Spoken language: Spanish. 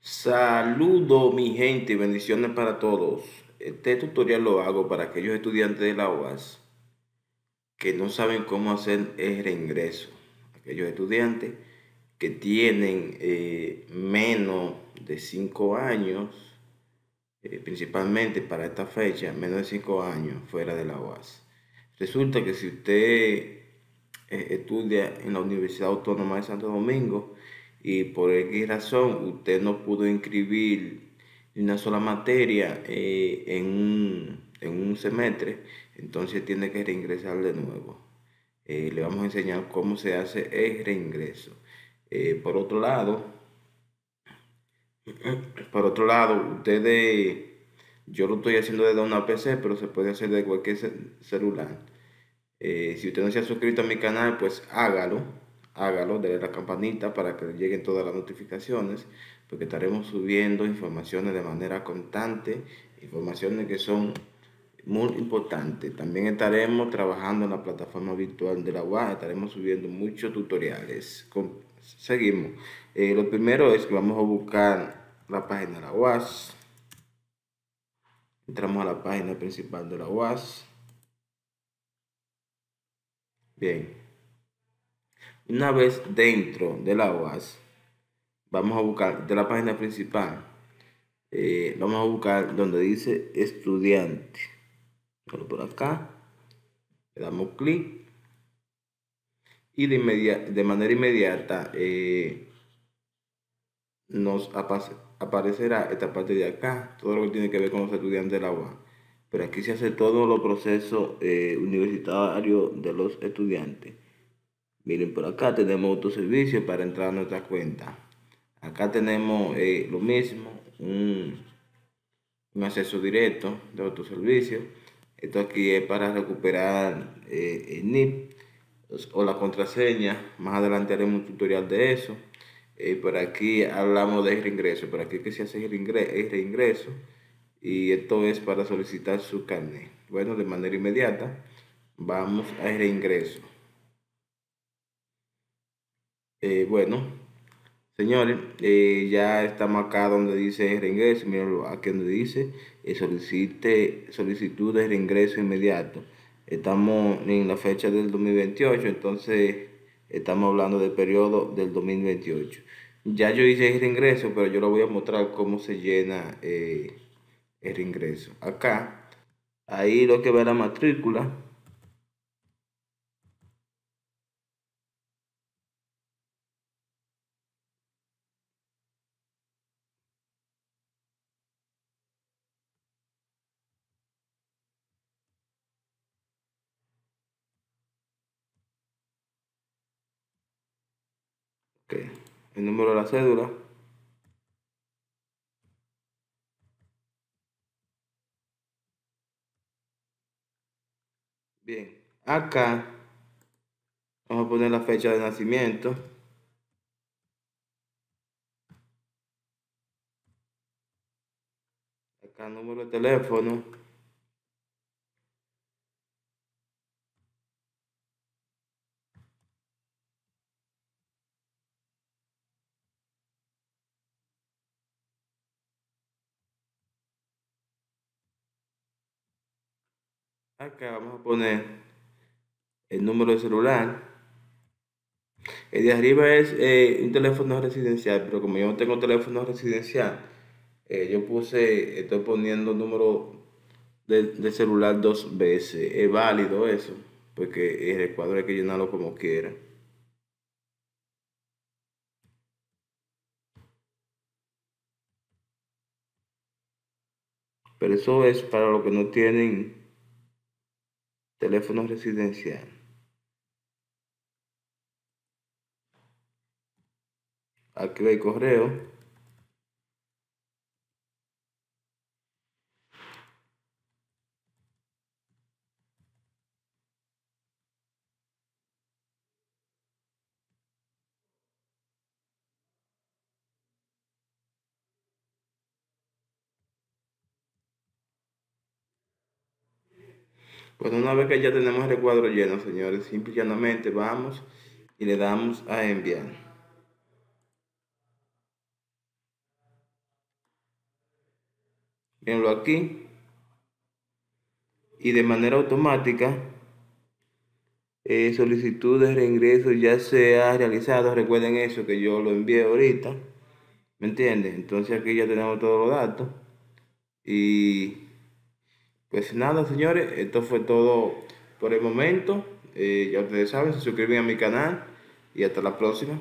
Saludo mi gente, y bendiciones para todos. Este tutorial lo hago para aquellos estudiantes de la UAS que no saben cómo hacer el reingreso. Aquellos estudiantes que tienen eh, menos de 5 años, eh, principalmente para esta fecha, menos de 5 años fuera de la UAS. Resulta que si usted eh, estudia en la Universidad Autónoma de Santo Domingo y por X razón usted no pudo inscribir una sola materia eh, en, un, semestre, entonces tiene que reingresar de nuevo. Eh, le vamos a enseñar cómo se hace el reingreso. por otro lado, por otro lado, ustedes, yo lo estoy haciendo desde una PC, pero se puede hacer de cualquier celular. Eh, si usted no se ha suscrito a mi canal, pues hágalo, hágalo, de la campanita para que le lleguen todas las notificaciones, porque estaremos subiendo informaciones de manera constante, informaciones que son muy importantes. También estaremos trabajando en la plataforma virtual de la UAS, estaremos subiendo muchos tutoriales. seguimos. Eh, lo primero es que vamos a buscar la página de la UAS. Entramos a la página principal de la UAS. Bien. Una vez dentro de la OAS, vamos a buscar de la página principal, eh, vamos a buscar donde dice estudiante. por acá, le damos clic y de, de manera inmediata eh, nos aparecerá esta parte de acá, todo lo que tiene que ver con los estudiantes de la UAS pero aquí se hace todo el proceso eh, universitario de los estudiantes. Miren, por acá tenemos autoservicio para entrar a nuestra cuenta. Acá tenemos eh, lo mismo, un, acceso directo de autoservicio. Esto aquí es para recuperar eh, el NIP o la contraseña. Más adelante haremos un tutorial de eso. por aquí hablamos de reingreso. Por aquí que se hace el reingreso y esto es para solicitar su carnet. Bueno, de manera inmediata vamos a reingreso. Eh, bueno, señores, eh, ya estamos acá donde dice reingreso. Miren aquí donde dice eh, solicite solicitud de reingreso inmediato. Estamos en la fecha del 2028, entonces estamos hablando del periodo del 2028. Ya yo hice el reingreso, pero yo lo voy a mostrar cómo se llena el ingreso. Acá, ahí lo que ve la matrícula. Okay. El número de la cédula. Bien, acá vamos a poner la fecha de nacimiento. Acá número de teléfono. Acá vamos a poner el número de celular. El de arriba es eh, un teléfono residencial, pero como yo no tengo teléfono residencial, eh, yo puse, estoy poniendo el número de, de celular dos veces. Es válido eso, porque el cuadro hay que llenarlo como quiera. Pero eso es para los que no tienen teléfono residencial. Aquí hay correo. Bueno, pues una vez que ya tenemos el cuadro lleno, señores, simple vamos y le damos a enviar. Venlo aquí. Y de manera automática, eh, solicitud de reingreso ya se ha realizado. Recuerden eso que yo lo envié ahorita. ¿Me entiendes? Entonces aquí ya tenemos todos los datos. Y pues nada, señores, esto fue todo por el momento. Eh, ya ustedes saben, se a mi canal y hasta la próxima.